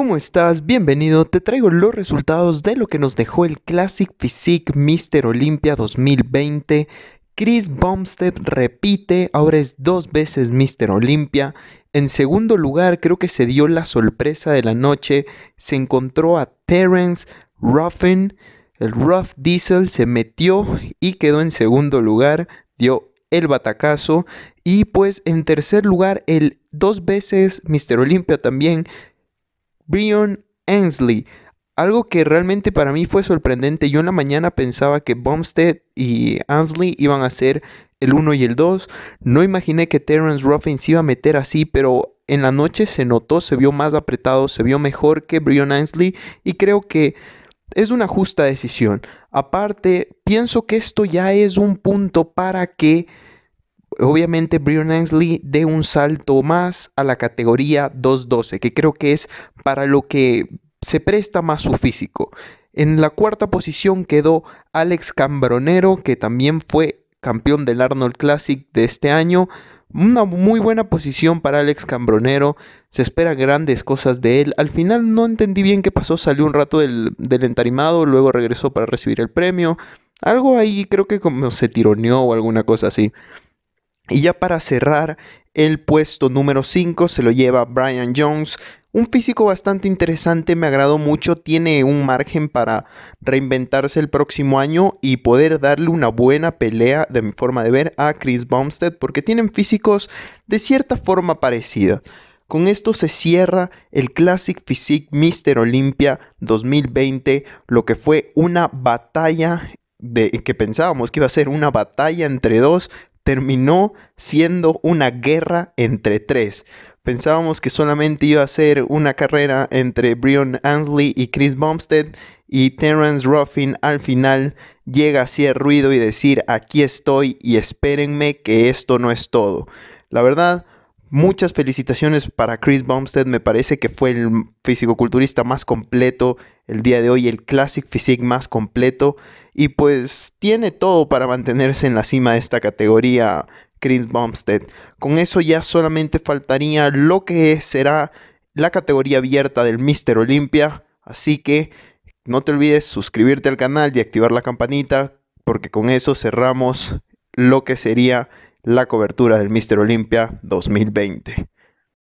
¿Cómo estás? Bienvenido. Te traigo los resultados de lo que nos dejó el Classic Physique Mr. Olympia 2020. Chris Bumstead repite, ahora es dos veces Mr. Olympia. En segundo lugar, creo que se dio la sorpresa de la noche. Se encontró a Terence Ruffin. El Ruff Diesel se metió y quedó en segundo lugar. Dio el batacazo. Y pues en tercer lugar, el dos veces Mr. Olympia también Brion Ansley, Algo que realmente para mí fue sorprendente. Yo en la mañana pensaba que Bumstead y Ansley iban a ser el 1 y el 2. No imaginé que Terrence Ruffin se iba a meter así, pero en la noche se notó, se vio más apretado, se vio mejor que Brion Ansley. y creo que es una justa decisión. Aparte, pienso que esto ya es un punto para que obviamente Brian Ainsley de un salto más a la categoría 212, que creo que es para lo que se presta más su físico. En la cuarta posición quedó Alex Cambronero, que también fue campeón del Arnold Classic de este año. Una muy buena posición para Alex Cambronero. Se espera grandes cosas de él. Al final no entendí bien qué pasó. Salió un rato del, del entarimado, luego regresó para recibir el premio. Algo ahí creo que como se tironeó o alguna cosa así. Y ya para cerrar, el puesto número 5 se lo lleva Brian Jones. Un físico bastante interesante, me agradó mucho, tiene un margen para reinventarse el próximo año y poder darle una buena pelea, de mi forma de ver, a Chris Bumstead, porque tienen físicos de cierta forma parecida. Con esto se cierra el Classic Physique Mr. Olympia 2020, lo que fue una batalla de, que pensábamos que iba a ser una batalla entre dos, terminó siendo una guerra entre tres. Pensábamos que solamente iba a ser una carrera entre Brian Ansley y Chris Bumstead y Terence Ruffin al final llega a hacer ruido y decir aquí estoy y espérenme que esto no es todo. La verdad, Muchas felicitaciones para Chris Bumstead, me parece que fue el físico-culturista más completo el día de hoy, el Classic Physique más completo y pues tiene todo para mantenerse en la cima de esta categoría Chris Bumstead. Con eso ya solamente faltaría lo que será la categoría abierta del Mr. Olympia, así que no te olvides suscribirte al canal y activar la campanita porque con eso cerramos lo que sería la cobertura del Mister Olympia 2020.